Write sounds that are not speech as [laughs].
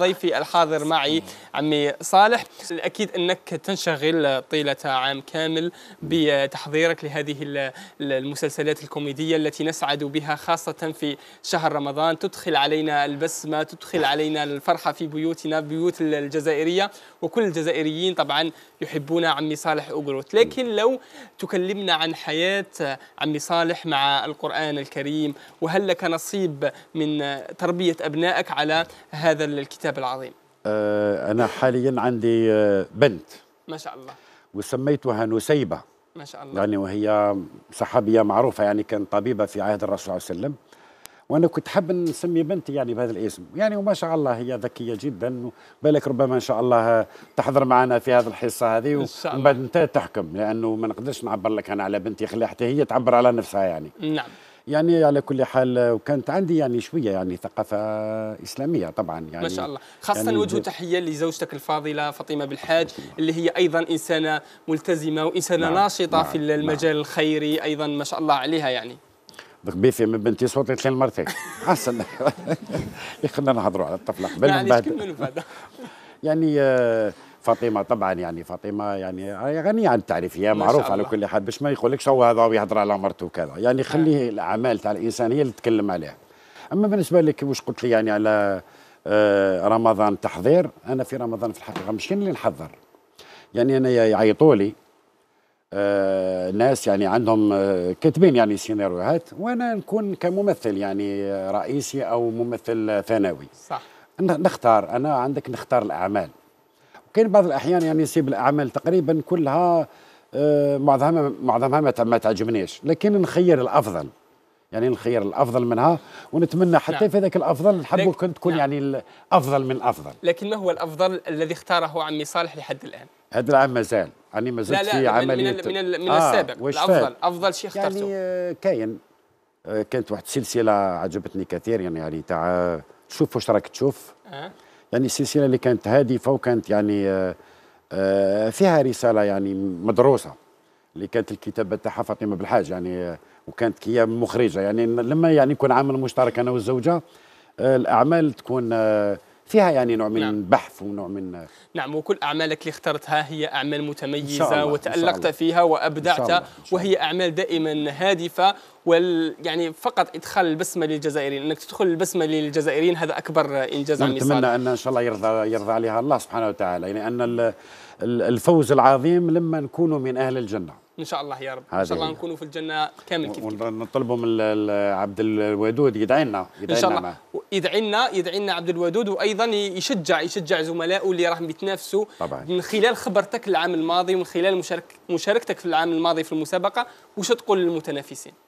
ضيفي الحاضر معي عمي صالح الأكيد أنك تنشغل طيلة عام كامل بتحضيرك لهذه المسلسلات الكوميدية التي نسعد بها خاصة في شهر رمضان تدخل علينا البسمة تدخل علينا الفرحة في بيوتنا بيوت الجزائرية وكل الجزائريين طبعا يحبون عمي صالح أوغروت لكن لو تكلمنا عن حياة عمي صالح مع القرآن الكريم وهل لك نصيب من تربية أبنائك على هذا الكتاب الكتاب العظيم آه، أنا حاليا عندي آه، بنت ما شاء الله وسميتها نسيبة ما شاء الله يعني وهي صحابية معروفة يعني كانت طبيبة في عهد الرسول صلى الله عليه وسلم وانا كنت حاب نسمي بنتي يعني بهذا الاسم يعني وما شاء الله هي ذكيه جدا بالك ربما ان شاء الله تحضر معنا في هذه الحصه هذه ومن بعد انت تحكم لانه ما نقدرش نعبر لك انا على بنتي خلي حتى هي تعبر على نفسها يعني نعم يعني على كل حال وكانت عندي يعني شويه يعني ثقافه اسلاميه طبعا يعني ما شاء الله خاصه يعني وجه تحيه لزوجتك الفاضله فاطمه بالحاج اللي هي ايضا انسانه ملتزمه وانسانه نعم ناشطه نعم في نعم. المجال نعم الخيري ايضا ما شاء الله عليها يعني ضربي من بنتي صوتي ثلاث مرتين [laughs] حسن [laughs] خلينا نهضروا على الطفله قبل من بعد [laughs] يعني آه فاطمه طبعا يعني فاطمه يعني غنيه عن التعريف هي معروف على كل حال باش ما يقولكش هو هذا ويهضر على مرته وكذا يعني نعم. خلي الاعمال تاع الانسان هي اللي تتكلم عليها اما بالنسبه لك واش قلت لي يعني على آه رمضان تحضير انا في رمضان في الحقيقه مش كاين اللي نحضر يعني انا يعيطوا لي آه ناس يعني عندهم آه كاتبين يعني سيناريوهات وانا نكون كممثل يعني آه، رئيسي او ممثل ثانوي صح نختار انا عندك نختار الاعمال كاين بعض الاحيان يعني يصيب الاعمال تقريبا كلها آه، معظمها معظمها ما تعجبنيش لكن نخير الافضل يعني نخير الافضل منها ونتمنى حتى نعم. في ذاك الافضل نحب كنت تكون نعم. يعني الافضل من الافضل لكن ما هو الافضل الذي اختاره عمي صالح لحد الان هذا العام مازال يعني مازال لا في عمليه من, من, من, من آه السابق الافضل افضل شيء اخترته يعني آه، كاين آه، كانت واحد السلسله عجبتني كثير يعني يعني تاع شوف واش راك تشوف آه. يعني السلسله اللي كانت هادفه وكانت يعني آه، آه، فيها رساله يعني مدروسه اللي كانت الكتابه تاعها فاطمه بالحاج يعني آه، وكانت هي مخرجه يعني لما يعني يكون عمل مشترك انا والزوجه الاعمال تكون فيها يعني نوع من نعم. بحث ونوع من نعم وكل أعمالك اللي اخترتها هي أعمال متميزة وتألقت فيها وأبدعت وهي أعمال دائما هادفة وال يعني فقط إدخال البسمة للجزائريين أنك تدخل البسمة للجزائريين هذا أكبر إنجاز نعم نتمنى أن إن شاء الله يرضى يرضى عليها الله سبحانه وتعالى يعني أن الفوز العظيم لما نكون من أهل الجنة ان شاء الله يا رب ان شاء الله نكونوا في الجنه كامل كيف كيف ونطلبوا من عبد الودود يدعي لنا ان شاء الله يدعي لنا يدعي لنا عبد الودود وايضا يشجع يشجع زملائه اللي راهم يتنافسوا من خلال خبرتك العام الماضي ومن خلال مشاركتك في العام الماضي في المسابقه وش تقول للمتنافسين